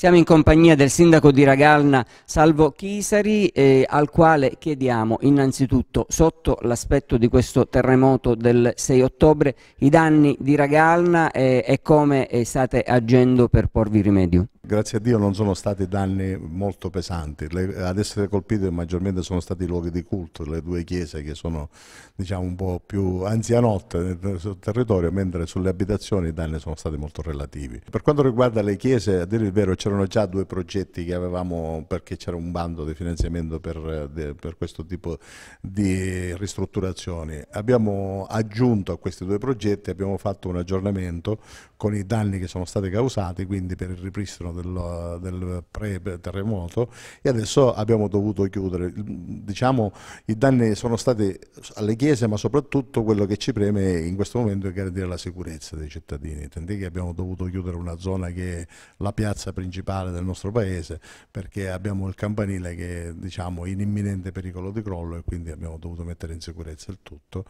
Siamo in compagnia del sindaco di Ragalna, Salvo Chisari, eh, al quale chiediamo innanzitutto, sotto l'aspetto di questo terremoto del 6 ottobre, i danni di Ragalna eh, e come eh, state agendo per porvi rimedio. Grazie a Dio non sono stati danni molto pesanti, le, ad essere colpiti maggiormente sono stati i luoghi di culto, le due chiese che sono diciamo, un po' più anzianotte sul territorio, mentre sulle abitazioni i danni sono stati molto relativi. Per quanto riguarda le chiese, a dire il vero c'erano già due progetti che avevamo perché c'era un bando di finanziamento per, per, questo tipo di ristrutturazioni. Abbiamo aggiunto a questi due progetti, abbiamo fatto un aggiornamento con i danni che sono stati causati, quindi per il ripristino pieno del, del pre-terremoto e adesso abbiamo dovuto chiudere. Diciamo i danni sono stati alle chiese ma soprattutto quello che ci preme in questo momento è garantire la sicurezza dei cittadini, tant'è che abbiamo dovuto chiudere una zona che è la piazza principale del nostro paese perché abbiamo il campanile che diciamo, è in imminente pericolo di crollo e quindi abbiamo dovuto mettere in sicurezza il tutto.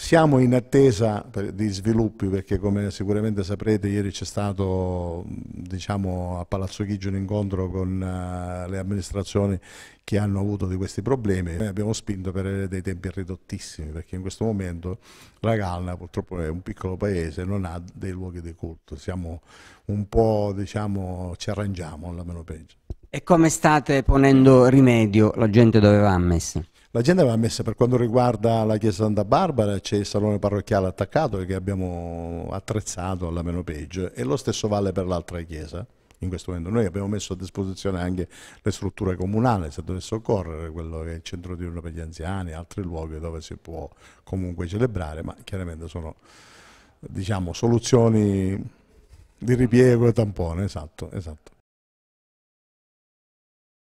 Siamo in attesa di sviluppi perché come sicuramente saprete ieri c'è stato diciamo, a Palazzo Chigi un incontro con eh, le amministrazioni che hanno avuto di questi problemi. Noi abbiamo spinto per avere dei tempi ridottissimi perché in questo momento la Galna purtroppo è un piccolo paese, non ha dei luoghi di culto. Siamo un po' diciamo ci arrangiamo, la meno peggio. E come state ponendo rimedio? La gente dove va a messa? L'agenda va messa per quanto riguarda la chiesa Santa Barbara, c'è il salone parrocchiale attaccato che abbiamo attrezzato alla meno peggio e lo stesso vale per l'altra chiesa. In questo momento noi abbiamo messo a disposizione anche le strutture comunali se dovesse occorrere, quello che è il centro di diurno per gli anziani, altri luoghi dove si può comunque celebrare, ma chiaramente sono diciamo, soluzioni di ripiego e tampone, esatto, esatto.